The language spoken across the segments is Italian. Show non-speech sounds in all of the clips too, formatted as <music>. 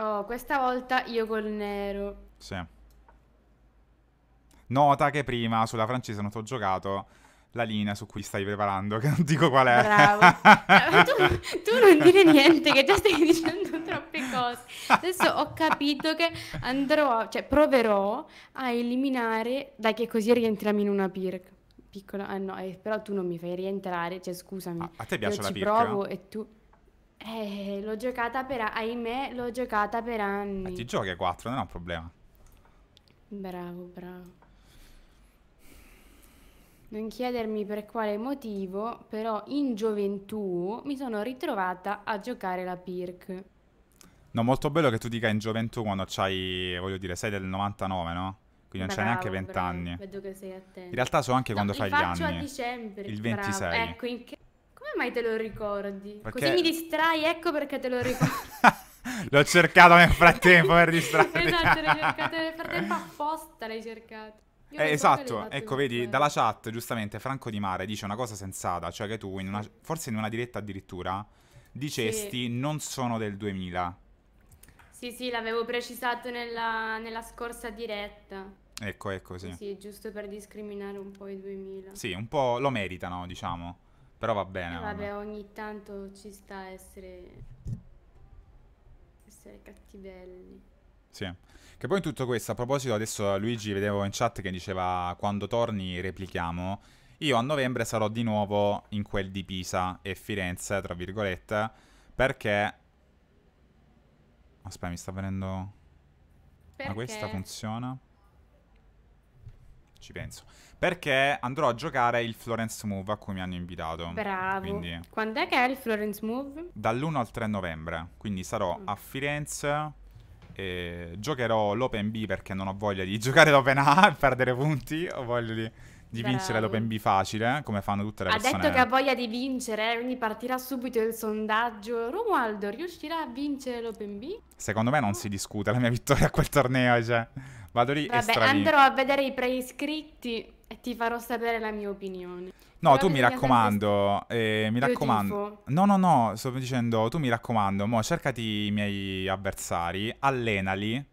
Oh, questa volta io col nero. Sì. Nota che prima sulla francese non ti ho giocato la linea su cui stai preparando, <laughs> che non dico qual è. Bravo. <laughs> tu, tu, non dire niente, che già stai dicendo troppe cose. Adesso ho capito che andrò, cioè proverò a eliminare, dai che così rientriamo in una pirc. Piccola, ah no, eh, però tu non mi fai rientrare, cioè scusami. Ah, a te piace Io la pirc? provo e tu... Eh, l'ho giocata per ahimè, l'ho giocata per anni. Eh, ti giochi a 4, non è un problema. Bravo, bravo. Non chiedermi per quale motivo, però in gioventù mi sono ritrovata a giocare la Pirk. No, molto bello che tu dica in gioventù quando c'hai, voglio dire, sei del 99, no? Quindi non bravo, c'hai neanche 20 bravo. anni. Vedo che sei attento. In realtà so anche no, quando fai gli anni. Faccio a dicembre. Il 26. Ecco, in che come mai te lo ricordi? Perché... Così mi distrai, ecco perché te lo ricordo. <laughs> L'ho cercato nel frattempo per distrarmi. esatto, l'hai cercato nel <laughs> frattempo apposta, l'hai cercato. Eh, esatto, ecco vedi, dalla chat giustamente Franco Di Mare dice una cosa sensata, cioè che tu, in una, forse in una diretta addirittura, dicesti sì. non sono del 2000. Sì, sì, l'avevo precisato nella, nella, scorsa diretta. Ecco, ecco, sì. Sì, giusto per discriminare un po' i 2000. Sì, un po' lo meritano, diciamo. Però va bene. Eh, vabbè, ogni tanto ci sta a essere... essere cattivelli. Sì. Che poi in tutto questo, a proposito, adesso Luigi vedevo in chat che diceva quando torni replichiamo. Io a novembre sarò di nuovo in quel di Pisa e Firenze, tra virgolette, perché... Aspetta, mi sta venendo... Perché? Ma questa funziona? Ci penso. Perché andrò a giocare il Florence Move a cui mi hanno invitato. Bravo. Quindi... Quando è che è il Florence Move? Dall'1 al 3 novembre. Quindi sarò mm. a Firenze. E giocherò l'Open B perché non ho voglia di <laughs> giocare l'Open A e perdere punti. Ho voglia di di vincere l'Open B facile, come fanno tutte le ha persone. Ha detto che ha voglia di vincere, quindi partirà subito il sondaggio. Romualdo riuscirà a vincere l'Open B? Secondo me non si discute la mia vittoria a quel torneo, cioè. Vado lì Vabbè, e stranico. andrò a vedere i preiscritti e ti farò sapere la mia opinione. No, Però tu mi raccomando, eh, mi raccomando. No, no, no, sto dicendo, tu mi raccomando, mo cercati i miei avversari, allenali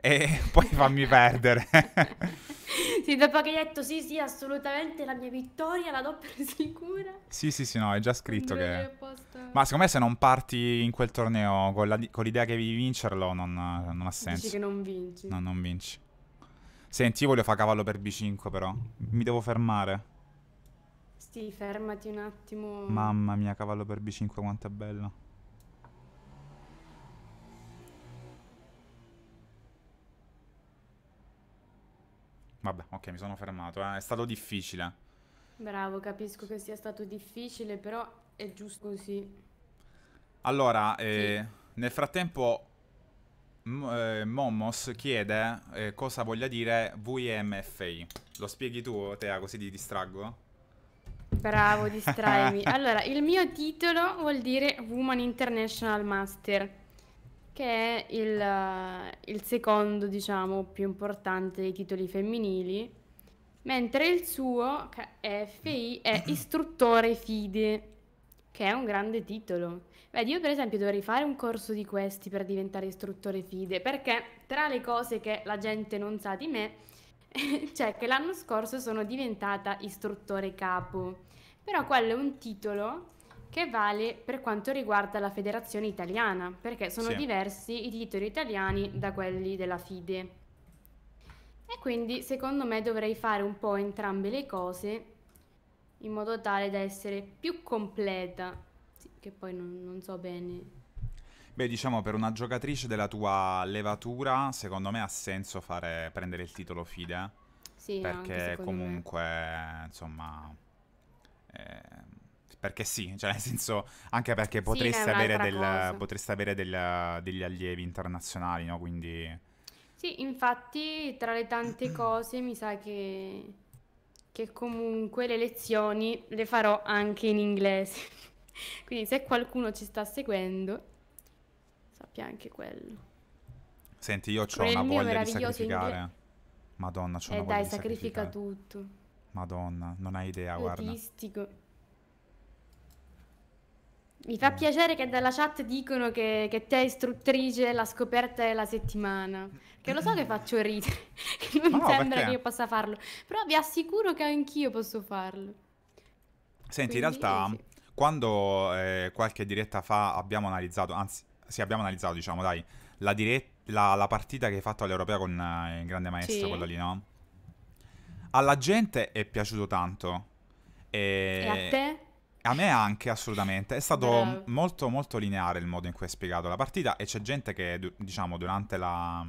e <laughs> poi fammi perdere. <laughs> sì, dopo che hai detto sì, sì, assolutamente la mia vittoria la do per sicura. Sì, sì, sì, no, è già scritto che... Ma secondo me se non parti in quel torneo con, l'idea che devi vincerlo non, non, ha senso. Dici che non vinci. No, non vinci. Senti, io voglio fare cavallo per B5 però. Mi devo fermare. Sì, fermati un attimo. Mamma mia, cavallo per B5 quanto è bello. Vabbè, ok, mi sono fermato. Eh. È stato difficile. Bravo, capisco che sia stato difficile, però è giusto così. Allora, eh, sì. nel frattempo eh, Momos chiede eh, cosa voglia dire VMFI. Lo spieghi tu, Tea, così ti distraggo? Bravo, distraimi. <laughs> allora, il mio titolo vuol dire Woman International Master che è il, eh, il secondo, diciamo, più importante dei titoli femminili, mentre il suo FI è <clears throat> istruttore FIDE, che è un grande titolo. Vedi, io per esempio dovrei fare un corso di questi per diventare istruttore FIDE, perché tra le cose che la gente non sa di me, <laughs> c'è cioè che l'anno scorso sono diventata istruttore capo. Però quello è un titolo che vale per quanto riguarda la federazione italiana, perché sono sì. diversi i titoli italiani da quelli della FIDE. E quindi secondo me dovrei fare un po' entrambe le cose in modo tale da essere più completa, sì, che poi non, non so bene. Beh, diciamo per una giocatrice della tua levatura, secondo me ha senso fare, prendere il titolo FIDE. Eh. Sì, perché comunque, me. insomma... Eh perché sì, cioè nel senso anche perché potresti sì, avere, del, potreste avere del, degli allievi internazionali, no? Quindi... Sì, infatti tra le tante <clears throat> cose mi sa che, che comunque le lezioni le farò anche in inglese. <laughs> Quindi se qualcuno ci sta seguendo, sappia anche quello. Senti, io ho una voglia di sacrificare. Inglese. Madonna, c'ho eh una dai, voglia di sacrificare. tutto. Madonna, non hai idea, Autistico. guarda. Mi fa piacere che dalla chat dicono che, che te, istruttrice, la scoperta è la settimana. Che lo so che faccio ridere, <laughs> che non mi no, sembra perché? che io possa farlo. Però vi assicuro che anch'io posso farlo. Senti, Quindi, in realtà, sì. quando eh, qualche diretta fa abbiamo analizzato, anzi, sì, abbiamo analizzato, diciamo, dai, la, diretta, la, la partita che hai fatto all'Europea con eh, il grande maestro, sì. quella lì, no? Alla gente è piaciuto tanto. E, e a eh, te? A me anche, assolutamente. È stato Bravo. molto, molto lineare il modo in cui hai spiegato la partita e c'è gente che, diciamo, durante la...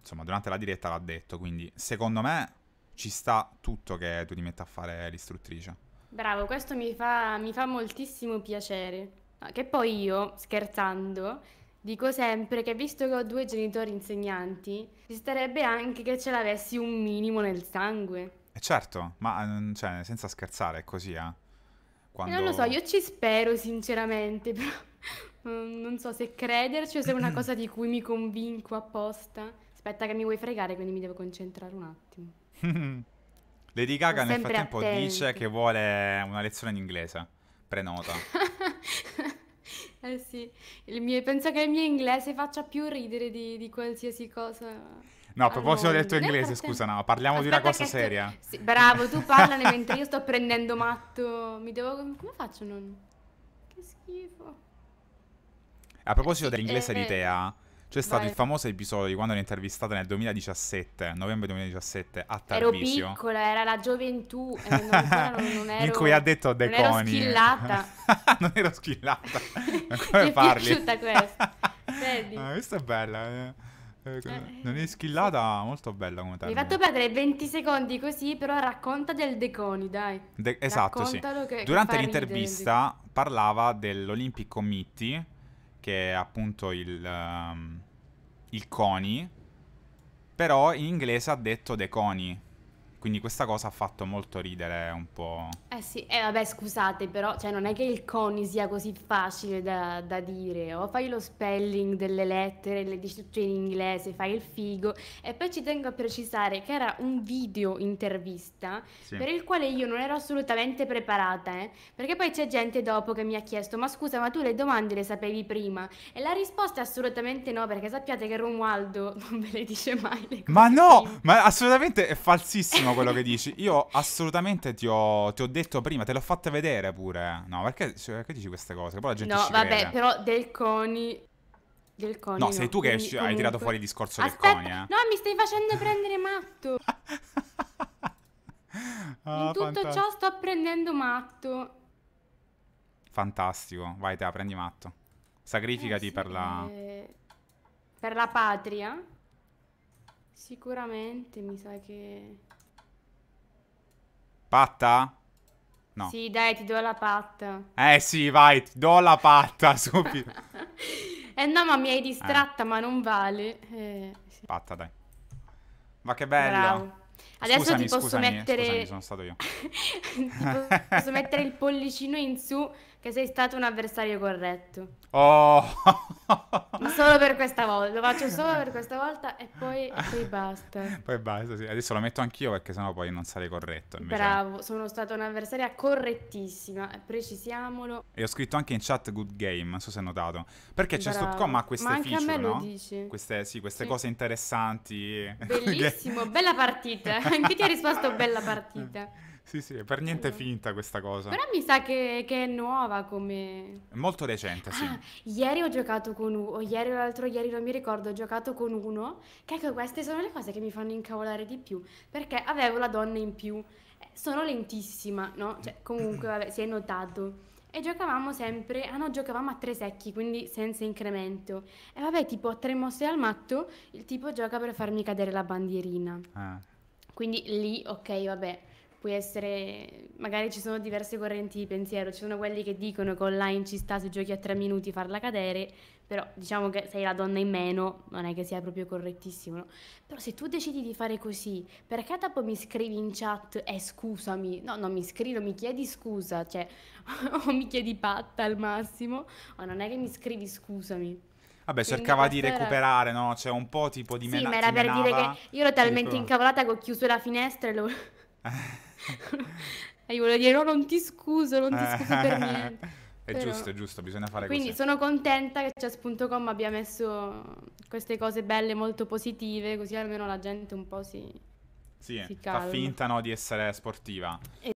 Insomma, durante la diretta l'ha detto, quindi secondo me ci sta tutto che tu ti metta a fare l'istruttrice. Bravo, questo mi fa, mi fa moltissimo piacere. Che poi io, scherzando, Dico sempre che visto che ho due genitori insegnanti, ci starebbe anche che ce l'avessi un minimo nel sangue. E eh, certo, ma mm, cioè, senza scherzare, è così, eh. Quando... Non lo so, io ci spero sinceramente, <laughs> però mm, non so se crederci o se è una <clears throat> cosa di cui mi convinco apposta. Aspetta che mi vuoi fregare, quindi mi devo concentrare un attimo. <laughs> Lady Gaga nel frattempo attenti. dice che vuole una lezione in inglese. Prenota. <laughs> eh sì, mio, penso che il mio inglese faccia più ridere di, di qualsiasi cosa. No, a proposito allora, del tuo inglese, parte... scusa, no, parliamo Aspetta di una cosa seria. Sì, bravo, tu parlane <laughs> mentre io sto prendendo matto. Mi devo... Come faccio non... Che schifo. A proposito eh, dell'inglese eh, di eh. Tea, c'è stato il famoso episodio di quando l'ho intervistata nel 2017, novembre 2017, a Tarvisio. Ero piccola, era la gioventù, eh, <laughs> non, non, ero, in cui ha detto De non Coni. Ero schillata. <laughs> non ero schillata. Come parli? è piaciuta questa. Vedi? Ah, questa è bella. Eh. Eh, eh, eh, non è schillata, molto bella come termine. Mi hai fatto perdere 20 secondi così, però racconta del Deconi, dai. De esatto, sì. Che, Durante l'intervista parlava dell'Olympic Committee, che è appunto il, um, il CONI, però in inglese ha detto Deconi. Quindi questa cosa ha fatto molto ridere un po'. Eh sì, eh vabbè scusate però, cioè non è che il CONI sia così facile da, da dire, o fai lo spelling delle lettere, le dici tutte in inglese, fai il figo, e poi ci tengo a precisare che era un video intervista sì. per il quale io non ero assolutamente preparata, eh? perché poi c'è gente dopo che mi ha chiesto ma scusa ma tu le domande le sapevi prima? E la risposta è assolutamente no, perché sappiate che Romualdo <laughs> non me le dice mai. Le cose ma no, prima. ma assolutamente è falsissimo verissimo quello che dici. Io assolutamente ti ho, ti ho detto prima, te l'ho fatta vedere pure. No, perché, cioè, perché dici queste cose? poi la gente No, vabbè, crede. però del Coni del Coni. No, sei tu che Quindi, hai tirato fuori il discorso Aspetta, del Coni. Eh? No, mi stai facendo prendere matto. <laughs> ah, In tutto fantastico. ciò sto prendendo matto. Fantastico, vai te, la prendi matto. Sacrificati eh sì, per la... Eh, per la patria? Sicuramente mi sa che... Patta? No. Sì, dai, ti do la patta. Eh sì, vai, ti do la patta <laughs> subito. eh no, ma mi hai distratta, eh. ma non vale. Eh, sì. Patta, dai. Ma che bello. Bravo. Adesso scusami, ti posso scusami, mettere. Scusami, sono stato io. <laughs> posso mettere il pollicino in su che sei stato un avversario corretto. Oh! Ma solo per questa volta, lo faccio solo per questa volta e poi, e poi basta. Poi basta, sì. Adesso lo metto anch'io perché sennò poi non sarei corretto. Invece... Bravo, sono stata un'avversaria correttissima, precisiamolo. E ho scritto anche in chat good game, non so se hai notato. Perché chess.com ha queste Ma feature, no? Queste, sì, queste sì. cose interessanti. <laughs> Bellissimo, bella partita. <laughs> Anche ti ha risposto bella partita. <laughs> Sì, sì, per niente è finta questa cosa. Però mi sa che, che è nuova come... È molto recente, sì. Ah, ieri ho giocato con uno, o ieri o l'altro ieri, non mi ricordo, ho giocato con uno, che ecco, queste sono le cose che mi fanno incavolare di più, perché avevo la donna in più. Eh, sono lentissima, no? Cioè, comunque, vabbè, si è notato. E giocavamo sempre, ah no, giocavamo a tre secchi, quindi senza incremento. E vabbè, tipo, a tre mosse al matto, il tipo gioca per farmi cadere la bandierina. Ah. Quindi lì, ok, vabbè, puoi essere, magari ci sono diverse correnti di pensiero, ci sono quelli che dicono che online ci sta se giochi a tre minuti farla cadere, però diciamo che sei la donna in meno, non è che sia proprio correttissimo, no? Però se tu decidi di fare così, perché dopo mi scrivi in chat, eh scusami, no, non mi scrivo, mi chiedi scusa, cioè, <laughs> o mi chiedi patta al massimo, o non è che mi scrivi scusami. Vabbè, cercava di recuperare, era... no? Cioè, un po' tipo di mena- Sì, ma era per dire che io ero talmente incavolata che ho chiuso la finestra e lo... <laughs> e io volevo dire, no, non ti scuso, non ti scuso per <laughs> niente. È giusto, è giusto, bisogna fare Quindi così. Quindi sono contenta che Chess.com abbia messo queste cose belle, molto positive, così almeno la gente un po' si... Sì, si fa finta no, di essere sportiva. E